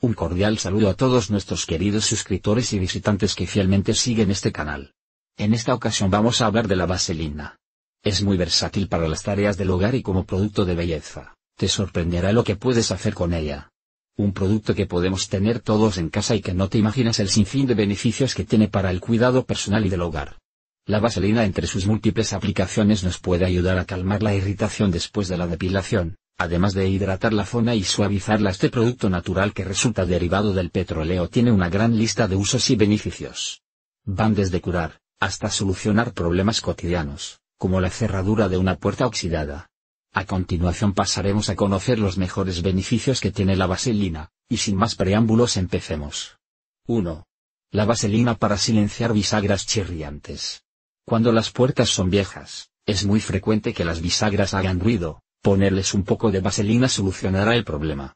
Un cordial saludo a todos nuestros queridos suscriptores y visitantes que fielmente siguen este canal. En esta ocasión vamos a hablar de la vaselina. Es muy versátil para las tareas del hogar y como producto de belleza, te sorprenderá lo que puedes hacer con ella. Un producto que podemos tener todos en casa y que no te imaginas el sinfín de beneficios que tiene para el cuidado personal y del hogar. La vaselina entre sus múltiples aplicaciones nos puede ayudar a calmar la irritación después de la depilación, además de hidratar la zona y suavizarla este producto natural que resulta derivado del petróleo tiene una gran lista de usos y beneficios. Van desde curar, hasta solucionar problemas cotidianos, como la cerradura de una puerta oxidada. A continuación pasaremos a conocer los mejores beneficios que tiene la vaselina, y sin más preámbulos empecemos. 1. La vaselina para silenciar bisagras chirriantes. Cuando las puertas son viejas, es muy frecuente que las bisagras hagan ruido, Ponerles un poco de vaselina solucionará el problema.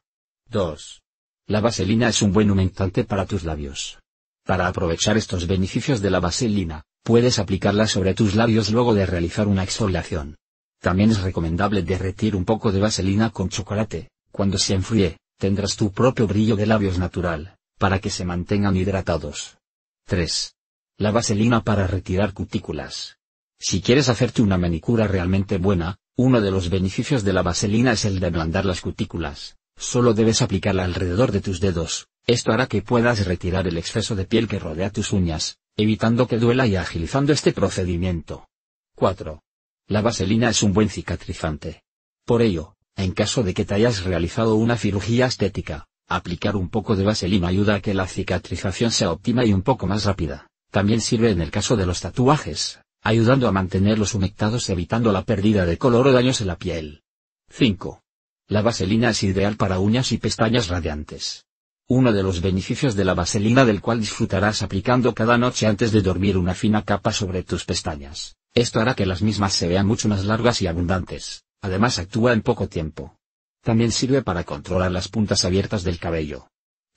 2. La vaselina es un buen humectante para tus labios. Para aprovechar estos beneficios de la vaselina, puedes aplicarla sobre tus labios luego de realizar una exfoliación. También es recomendable derretir un poco de vaselina con chocolate, cuando se enfríe, tendrás tu propio brillo de labios natural, para que se mantengan hidratados. 3. La vaselina para retirar cutículas. Si quieres hacerte una manicura realmente buena, uno de los beneficios de la vaselina es el de ablandar las cutículas. Solo debes aplicarla alrededor de tus dedos. Esto hará que puedas retirar el exceso de piel que rodea tus uñas, evitando que duela y agilizando este procedimiento. 4. La vaselina es un buen cicatrizante. Por ello, en caso de que te hayas realizado una cirugía estética, aplicar un poco de vaselina ayuda a que la cicatrización sea óptima y un poco más rápida. También sirve en el caso de los tatuajes ayudando a mantenerlos humectados evitando la pérdida de color o daños en la piel. 5. La vaselina es ideal para uñas y pestañas radiantes. Uno de los beneficios de la vaselina del cual disfrutarás aplicando cada noche antes de dormir una fina capa sobre tus pestañas. Esto hará que las mismas se vean mucho más largas y abundantes. Además actúa en poco tiempo. También sirve para controlar las puntas abiertas del cabello.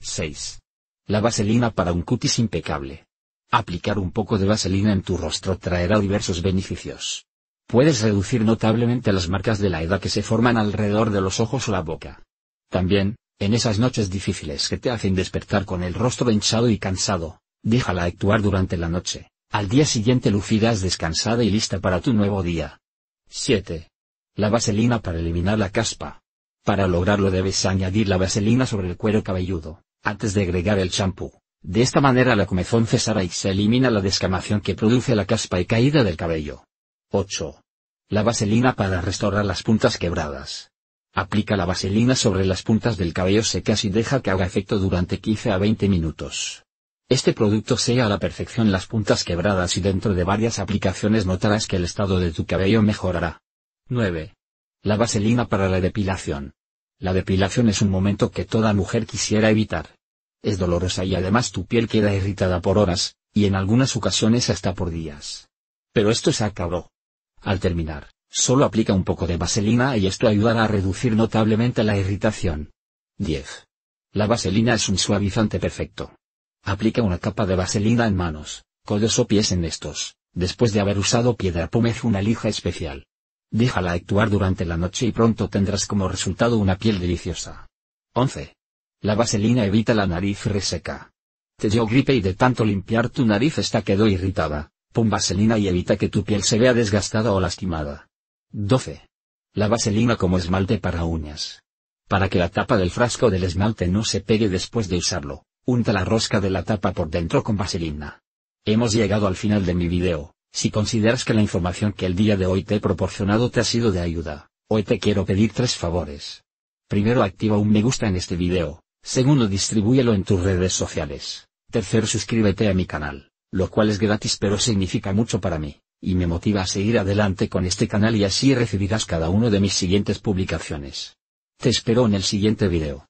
6. La vaselina para un cutis impecable. Aplicar un poco de vaselina en tu rostro traerá diversos beneficios. Puedes reducir notablemente las marcas de la edad que se forman alrededor de los ojos o la boca. También, en esas noches difíciles que te hacen despertar con el rostro hinchado y cansado, déjala actuar durante la noche. Al día siguiente lucirás descansada y lista para tu nuevo día. 7. La vaselina para eliminar la caspa. Para lograrlo debes añadir la vaselina sobre el cuero cabelludo, antes de agregar el champú. De esta manera la comezón cesará y se elimina la descamación que produce la caspa y caída del cabello. 8. La vaselina para restaurar las puntas quebradas. Aplica la vaselina sobre las puntas del cabello secas y deja que haga efecto durante 15 a 20 minutos. Este producto sea a la perfección las puntas quebradas y dentro de varias aplicaciones notarás que el estado de tu cabello mejorará. 9. La vaselina para la depilación. La depilación es un momento que toda mujer quisiera evitar es dolorosa y además tu piel queda irritada por horas, y en algunas ocasiones hasta por días. Pero esto se acabó. Al terminar, solo aplica un poco de vaselina y esto ayudará a reducir notablemente la irritación. 10. La vaselina es un suavizante perfecto. Aplica una capa de vaselina en manos, codos o pies en estos, después de haber usado piedra pómez una lija especial. Déjala actuar durante la noche y pronto tendrás como resultado una piel deliciosa. 11. La vaselina evita la nariz reseca. Te dio gripe y de tanto limpiar tu nariz esta quedó irritada. Pon vaselina y evita que tu piel se vea desgastada o lastimada. 12. La vaselina como esmalte para uñas. Para que la tapa del frasco del esmalte no se pegue después de usarlo, unta la rosca de la tapa por dentro con vaselina. Hemos llegado al final de mi video. Si consideras que la información que el día de hoy te he proporcionado te ha sido de ayuda, hoy te quiero pedir tres favores. Primero activa un me gusta en este video Segundo, distribúyelo en tus redes sociales. Tercero, suscríbete a mi canal, lo cual es gratis pero significa mucho para mí, y me motiva a seguir adelante con este canal y así recibirás cada uno de mis siguientes publicaciones. Te espero en el siguiente video.